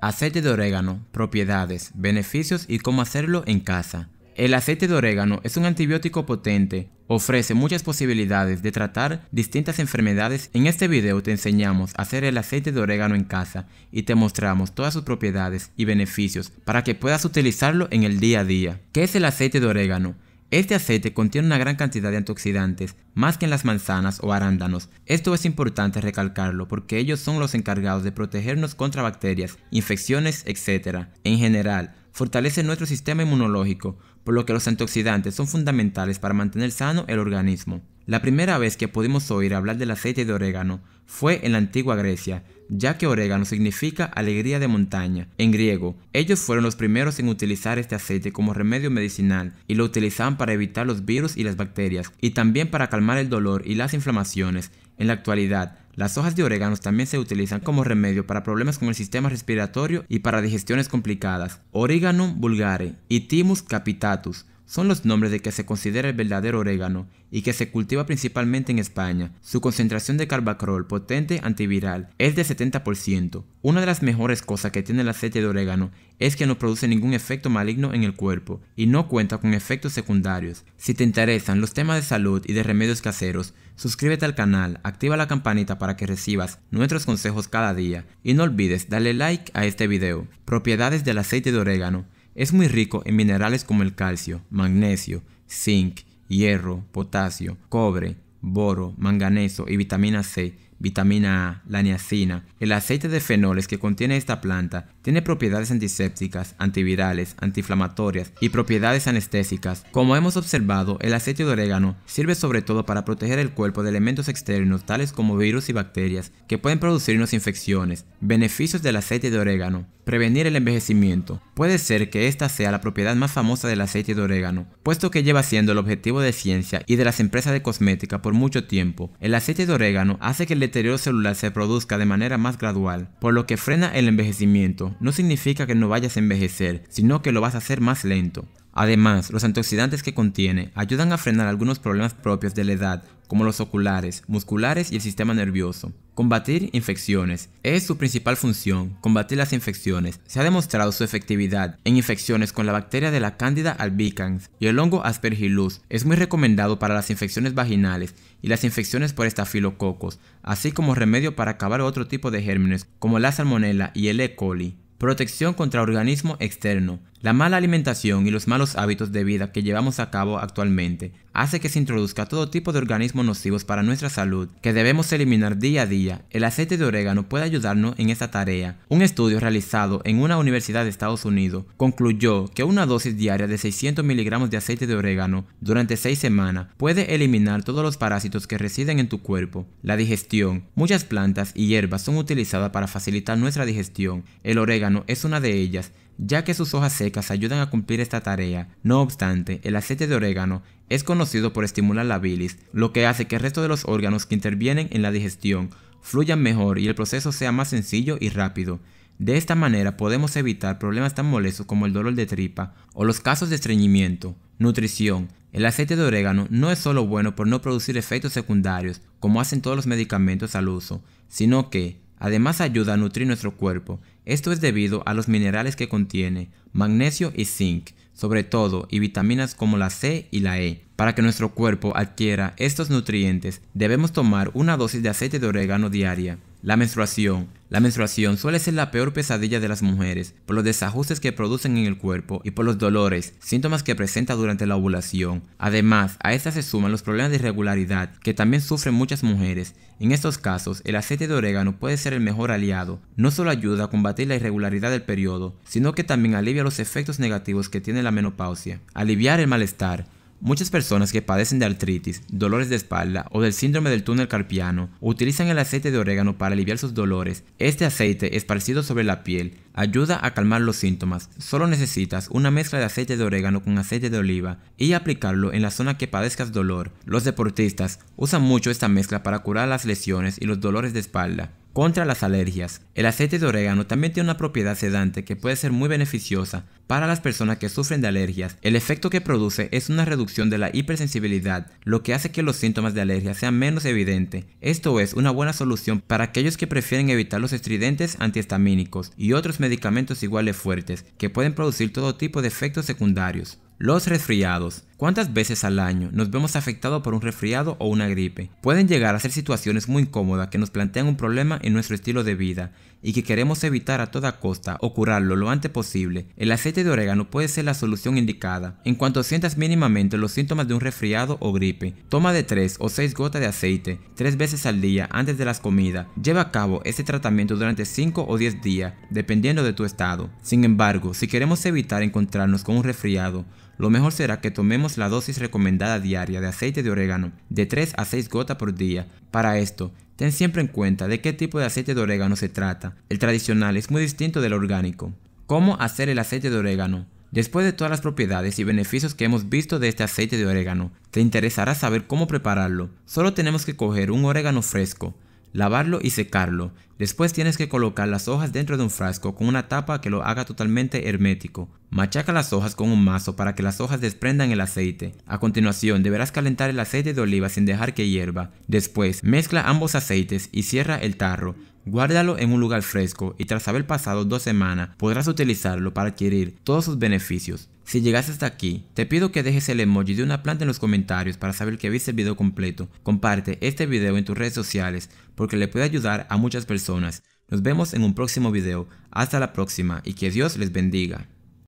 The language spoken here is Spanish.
Aceite de orégano, propiedades, beneficios y cómo hacerlo en casa. El aceite de orégano es un antibiótico potente, ofrece muchas posibilidades de tratar distintas enfermedades. En este video te enseñamos a hacer el aceite de orégano en casa y te mostramos todas sus propiedades y beneficios para que puedas utilizarlo en el día a día. ¿Qué es el aceite de orégano? Este aceite contiene una gran cantidad de antioxidantes, más que en las manzanas o arándanos. Esto es importante recalcarlo porque ellos son los encargados de protegernos contra bacterias, infecciones, etc. En general, fortalecen nuestro sistema inmunológico, por lo que los antioxidantes son fundamentales para mantener sano el organismo. La primera vez que pudimos oír hablar del aceite de orégano fue en la antigua Grecia, ya que orégano significa alegría de montaña en griego. Ellos fueron los primeros en utilizar este aceite como remedio medicinal y lo utilizaban para evitar los virus y las bacterias y también para calmar el dolor y las inflamaciones. En la actualidad, las hojas de orégano también se utilizan como remedio para problemas con el sistema respiratorio y para digestiones complicadas. Origanum vulgare y Timus capitatus son los nombres de que se considera el verdadero orégano y que se cultiva principalmente en España. Su concentración de carbacrol potente antiviral es de 70%. Una de las mejores cosas que tiene el aceite de orégano es que no produce ningún efecto maligno en el cuerpo y no cuenta con efectos secundarios. Si te interesan los temas de salud y de remedios caseros, suscríbete al canal, activa la campanita para que recibas nuestros consejos cada día y no olvides darle like a este video. Propiedades del aceite de orégano es muy rico en minerales como el calcio, magnesio, zinc, hierro, potasio, cobre, boro, manganeso y vitamina C vitamina A, la niacina. El aceite de fenoles que contiene esta planta tiene propiedades antisépticas, antivirales, antiinflamatorias y propiedades anestésicas. Como hemos observado, el aceite de orégano sirve sobre todo para proteger el cuerpo de elementos externos tales como virus y bacterias que pueden producirnos infecciones. Beneficios del aceite de orégano. Prevenir el envejecimiento. Puede ser que esta sea la propiedad más famosa del aceite de orégano, puesto que lleva siendo el objetivo de ciencia y de las empresas de cosmética por mucho tiempo. El aceite de orégano hace que el deterioro celular se produzca de manera más gradual, por lo que frena el envejecimiento. No significa que no vayas a envejecer, sino que lo vas a hacer más lento. Además, los antioxidantes que contiene ayudan a frenar algunos problemas propios de la edad, como los oculares, musculares y el sistema nervioso. Combatir infecciones. Es su principal función, combatir las infecciones. Se ha demostrado su efectividad en infecciones con la bacteria de la Candida albicans y el hongo aspergillus. Es muy recomendado para las infecciones vaginales y las infecciones por estafilococos, así como remedio para acabar otro tipo de gérmenes como la salmonella y el E. coli. Protección contra organismo externo. La mala alimentación y los malos hábitos de vida que llevamos a cabo actualmente hace que se introduzca todo tipo de organismos nocivos para nuestra salud que debemos eliminar día a día. El aceite de orégano puede ayudarnos en esta tarea. Un estudio realizado en una universidad de Estados Unidos concluyó que una dosis diaria de 600 miligramos de aceite de orégano durante 6 semanas puede eliminar todos los parásitos que residen en tu cuerpo. La digestión. Muchas plantas y hierbas son utilizadas para facilitar nuestra digestión. El orégano es una de ellas, ya que sus hojas se ayudan a cumplir esta tarea. No obstante, el aceite de orégano es conocido por estimular la bilis, lo que hace que el resto de los órganos que intervienen en la digestión fluyan mejor y el proceso sea más sencillo y rápido. De esta manera podemos evitar problemas tan molestos como el dolor de tripa o los casos de estreñimiento. Nutrición. El aceite de orégano no es solo bueno por no producir efectos secundarios, como hacen todos los medicamentos al uso, sino que Además ayuda a nutrir nuestro cuerpo. Esto es debido a los minerales que contiene, magnesio y zinc, sobre todo, y vitaminas como la C y la E. Para que nuestro cuerpo adquiera estos nutrientes, debemos tomar una dosis de aceite de orégano diaria. La menstruación. La menstruación suele ser la peor pesadilla de las mujeres por los desajustes que producen en el cuerpo y por los dolores, síntomas que presenta durante la ovulación. Además, a estas se suman los problemas de irregularidad que también sufren muchas mujeres. En estos casos, el aceite de orégano puede ser el mejor aliado. No solo ayuda a combatir la irregularidad del periodo, sino que también alivia los efectos negativos que tiene la menopausia. Aliviar el malestar. Muchas personas que padecen de artritis, dolores de espalda o del síndrome del túnel carpiano utilizan el aceite de orégano para aliviar sus dolores. Este aceite esparcido sobre la piel ayuda a calmar los síntomas. Solo necesitas una mezcla de aceite de orégano con aceite de oliva y aplicarlo en la zona que padezcas dolor. Los deportistas usan mucho esta mezcla para curar las lesiones y los dolores de espalda. Contra las alergias. El aceite de orégano también tiene una propiedad sedante que puede ser muy beneficiosa para las personas que sufren de alergias. El efecto que produce es una reducción de la hipersensibilidad, lo que hace que los síntomas de alergia sean menos evidentes. Esto es una buena solución para aquellos que prefieren evitar los estridentes antihistamínicos y otros medicamentos iguales fuertes que pueden producir todo tipo de efectos secundarios. Los resfriados. ¿Cuántas veces al año nos vemos afectados por un resfriado o una gripe? Pueden llegar a ser situaciones muy incómodas que nos plantean un problema en nuestro estilo de vida y que queremos evitar a toda costa o curarlo lo antes posible. El aceite de orégano puede ser la solución indicada. En cuanto sientas mínimamente los síntomas de un resfriado o gripe, toma de 3 o 6 gotas de aceite 3 veces al día antes de las comidas. Lleva a cabo este tratamiento durante 5 o 10 días, dependiendo de tu estado. Sin embargo, si queremos evitar encontrarnos con un resfriado, lo mejor será que tomemos la dosis recomendada diaria de aceite de orégano, de 3 a 6 gotas por día. Para esto, ten siempre en cuenta de qué tipo de aceite de orégano se trata. El tradicional es muy distinto del orgánico. ¿Cómo hacer el aceite de orégano? Después de todas las propiedades y beneficios que hemos visto de este aceite de orégano, te interesará saber cómo prepararlo. Solo tenemos que coger un orégano fresco, lavarlo y secarlo. Después tienes que colocar las hojas dentro de un frasco con una tapa que lo haga totalmente hermético. Machaca las hojas con un mazo para que las hojas desprendan el aceite. A continuación deberás calentar el aceite de oliva sin dejar que hierva. Después mezcla ambos aceites y cierra el tarro. Guárdalo en un lugar fresco y tras haber pasado dos semanas podrás utilizarlo para adquirir todos sus beneficios. Si llegaste hasta aquí, te pido que dejes el emoji de una planta en los comentarios para saber que viste el video completo. Comparte este video en tus redes sociales porque le puede ayudar a muchas personas. Nos vemos en un próximo video. Hasta la próxima y que Dios les bendiga.